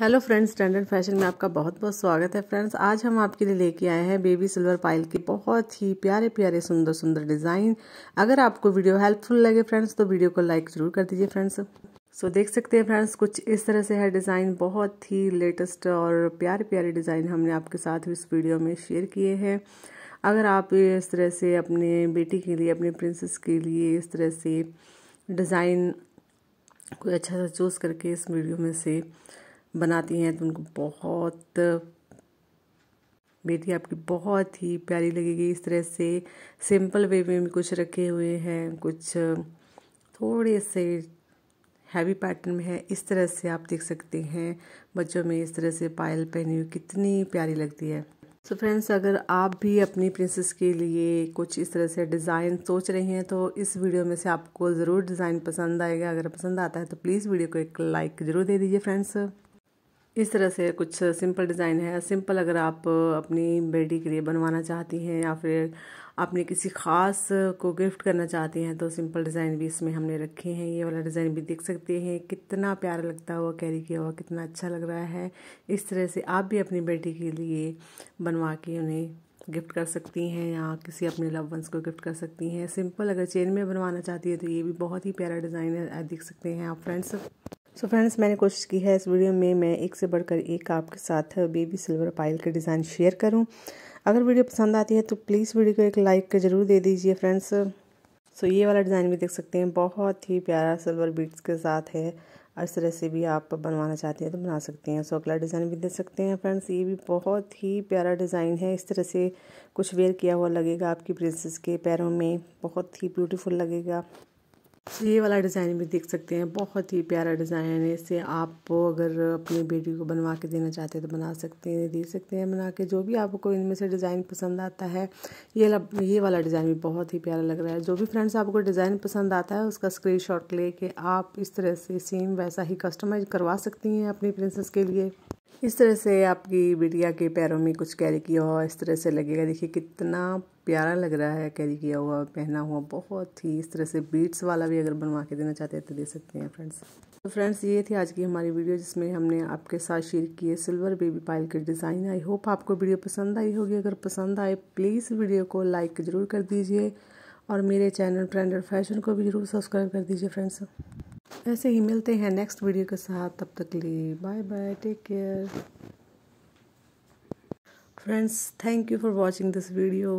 hello friends standard fashion में आपका बहुत बहुत स्वागत है फ्रेंड्स आज हम आपके लिए लेके आए हैं बेबी सिल्वर पाइल के बहुत ही प्यारे प्यारे सुंदर सुंदर डिज़ाइन अगर आपको वीडियो हेल्पफुल लगे फ्रेंड्स तो वीडियो को लाइक ज़रूर कर दीजिए फ्रेंड्स सो so, देख सकते हैं फ्रेंड्स कुछ इस तरह से है डिज़ाइन बहुत ही लेटेस्ट और प्यारे प्यारे डिज़ाइन हमने आपके साथ इस वीडियो में शेयर किए हैं अगर आप इस तरह से अपने बेटी के लिए अपने प्रिंसेस के लिए इस तरह से डिज़ाइन कोई अच्छा सा चूज़ करके इस वीडियो में से बनाती हैं तो उनको बहुत बेटी आपकी बहुत ही प्यारी लगेगी इस तरह से सिंपल वे में भी कुछ रखे हुए हैं कुछ थोड़े से हैवी पैटर्न में है इस तरह से आप देख सकते हैं बच्चों में इस तरह से पायल पहनी हुई कितनी प्यारी लगती है सो so फ्रेंड्स अगर आप भी अपनी प्रिंसेस के लिए कुछ इस तरह से डिज़ाइन सोच रहे हैं तो इस वीडियो में से आपको ज़रूर डिज़ाइन पसंद आएगा अगर पसंद आता है तो प्लीज़ वीडियो को एक लाइक ज़रूर दे दीजिए फ्रेंड्स इस तरह से कुछ सिंपल डिज़ाइन है सिंपल अगर आप अपनी बेटी के लिए बनवाना चाहती हैं या फिर आपने किसी ख़ास को गिफ्ट करना चाहती हैं तो सिंपल डिज़ाइन भी इसमें हमने रखे हैं ये वाला डिज़ाइन भी देख सकते हैं कितना प्यारा लगता हुआ कैरी किया हुआ कितना अच्छा लग रहा है इस तरह से आप भी अपनी बेटी के लिए बनवा के उन्हें गिफ्ट कर सकती हैं या किसी अपने लव वंस को गिफ्ट कर सकती हैं सिंपल अगर चेन में बनवाना चाहती है तो ये भी बहुत ही प्यारा डिज़ाइन है देख सकते हैं आप फ्रेंड्स सो so फ्रेंड्स मैंने कोशिश की है इस वीडियो में मैं एक से बढ़कर एक आपके साथ बेबी सिल्वर पाइल के डिज़ाइन शेयर करूं अगर वीडियो पसंद आती है तो प्लीज़ वीडियो को एक लाइक ज़रूर दे दीजिए फ्रेंड्स सो so ये वाला डिज़ाइन भी देख सकते हैं बहुत ही प्यारा सिल्वर बीट्स के साथ है इस तरह से भी आप बनवाना चाहते हैं तो बना सकते हैं सो अगला डिज़ाइन भी दे सकते हैं फ्रेंड्स ये भी बहुत ही प्यारा डिज़ाइन है इस तरह से कुछ वेयर किया हुआ लगेगा आपकी प्रिंसेस के पैरों में बहुत ही ब्यूटीफुल लगेगा ये वाला डिज़ाइन भी देख सकते हैं बहुत ही प्यारा डिज़ाइन है इससे आप अगर अपनी बेटी को बनवा के देना चाहते हैं तो बना सकते हैं दे सकते हैं बना के जो भी आपको इनमें से डिज़ाइन पसंद आता है ये ये वाला डिज़ाइन भी बहुत ही प्यारा लग रहा है जो भी फ्रेंड्स आपको डिज़ाइन पसंद आता है उसका स्क्रीन शॉट आप इस तरह से सेम वैसा ही कस्टमाइज करवा सकती हैं अपनी प्रिंसेस के लिए इस तरह से आपकी बिटिया के पैरों में कुछ कैरी किया हुआ इस तरह से लगेगा देखिए कितना प्यारा लग रहा है कैरी किया हुआ पहना हुआ बहुत ही इस तरह से बीट्स वाला भी अगर बनवा के देना चाहते हैं तो दे सकते हैं फ्रेंड्स तो फ्रेंड्स ये थी आज की हमारी वीडियो जिसमें हमने आपके साथ शेयर किए सिल्वर बेबी पायल के डिज़ाइन आई होप आपको वीडियो पसंद आई होगी अगर पसंद आए प्लीज़ वीडियो को लाइक ज़रूर कर दीजिए और मेरे चैनल ट्रेंड फैशन को भी ज़रूर सब्सक्राइब कर दीजिए फ्रेंड्स ऐसे ही मिलते हैं नेक्स्ट वीडियो के साथ तब तक लिए bye bye take care friends thank you for watching this video